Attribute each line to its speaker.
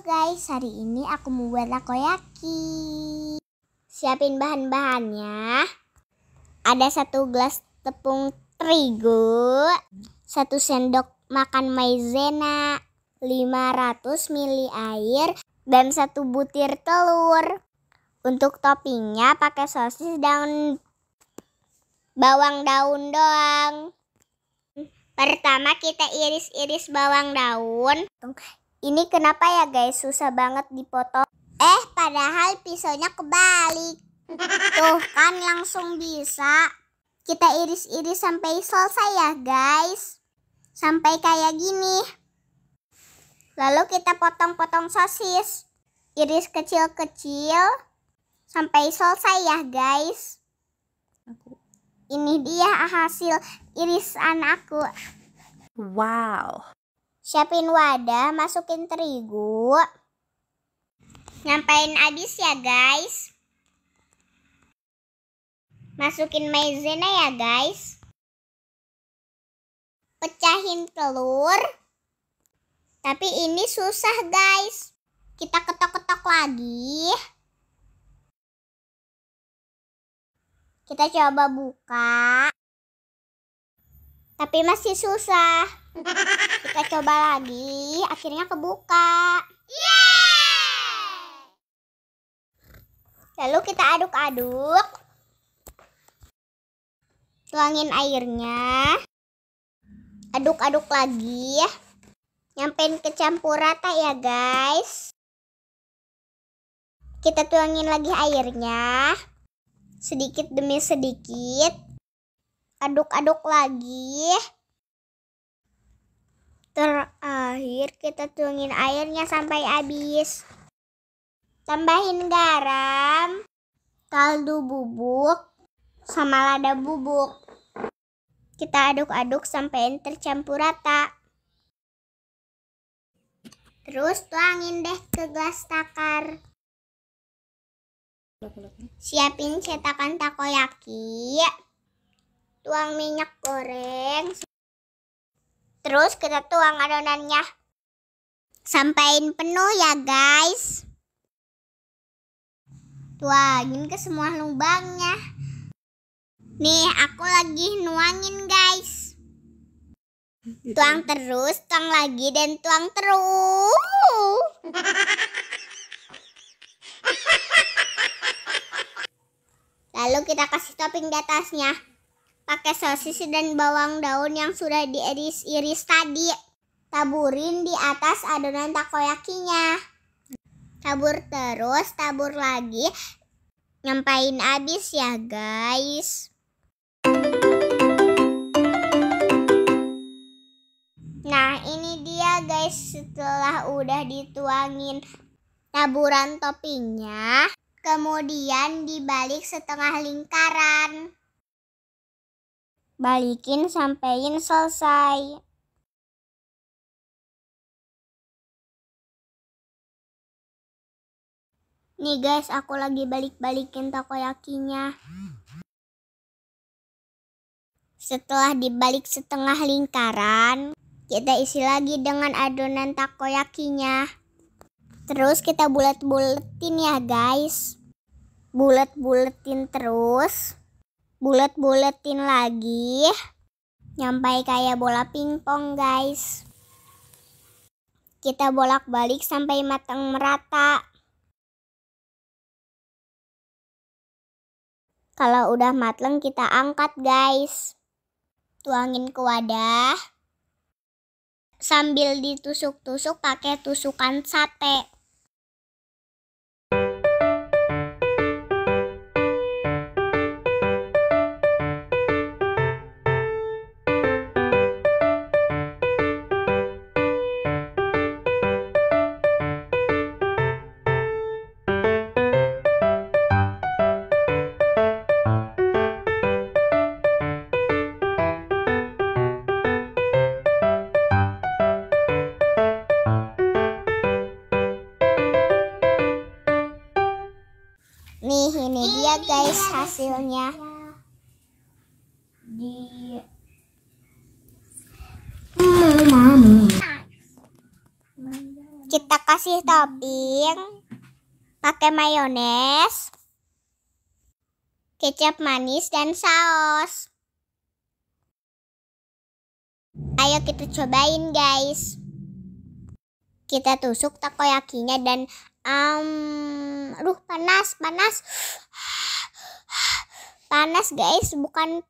Speaker 1: guys, hari ini aku membuat takoyaki. Siapin bahan-bahannya. Ada satu gelas tepung terigu, satu sendok makan maizena, 500 ml air, dan satu butir telur. Untuk toppingnya pakai sosis dan bawang daun doang. Pertama kita iris-iris bawang daun ini kenapa ya guys, susah banget dipotong. Eh, padahal pisaunya kebalik. Tuh kan langsung bisa. Kita iris-iris sampai selesai ya guys. Sampai kayak gini. Lalu kita potong-potong sosis. Iris kecil-kecil. Sampai selesai ya guys. Ini dia hasil irisan aku. Wow. Siapin wadah, masukin terigu. Nyampein habis ya guys. Masukin maizena ya guys. Pecahin telur. Tapi ini susah guys. Kita ketok-ketok lagi. Kita coba buka. Tapi masih susah. Kita coba lagi, akhirnya kebuka. Lalu kita aduk-aduk. Tuangin airnya. Aduk-aduk lagi. ya Nyampein kecampur rata ya, guys. Kita tuangin lagi airnya. Sedikit demi sedikit. Aduk-aduk lagi. Terakhir kita tuangin airnya sampai habis. Tambahin garam, kaldu bubuk, sama lada bubuk. Kita aduk-aduk sampai tercampur rata. Terus tuangin deh ke gelas takar. Siapin cetakan takoyaki. Tuang minyak goreng. Terus kita tuang adonannya. Sampaiin penuh ya guys. Tuangin ke semua lubangnya. Nih, aku lagi nuangin guys. Tuang terus, tuang lagi, dan tuang terus. Lalu kita kasih topping di atasnya. Pakai sosis dan bawang daun yang sudah diiris-iris tadi. Taburin di atas adonan takoyakinya. Tabur terus, tabur lagi. Nyampain habis ya, guys. Nah, ini dia guys setelah udah dituangin taburan toppingnya. Kemudian dibalik setengah lingkaran. Balikin sampein selesai. Nih guys, aku lagi balik-balikin takoyakinya. Setelah dibalik setengah lingkaran, kita isi lagi dengan adonan takoyakinya. Terus kita bulat-buletin ya guys. Bulat-buletin terus bulet-buletin lagi nyampai kayak bola pingpong guys kita bolak-balik sampai matang merata kalau udah mateng kita angkat guys tuangin ke wadah sambil ditusuk-tusuk pakai tusukan sate guys hasilnya di kita kasih topping pakai mayones kecap manis dan saus ayo kita cobain guys kita tusuk takoyakinya dan um, aduh panas panas panas guys bukan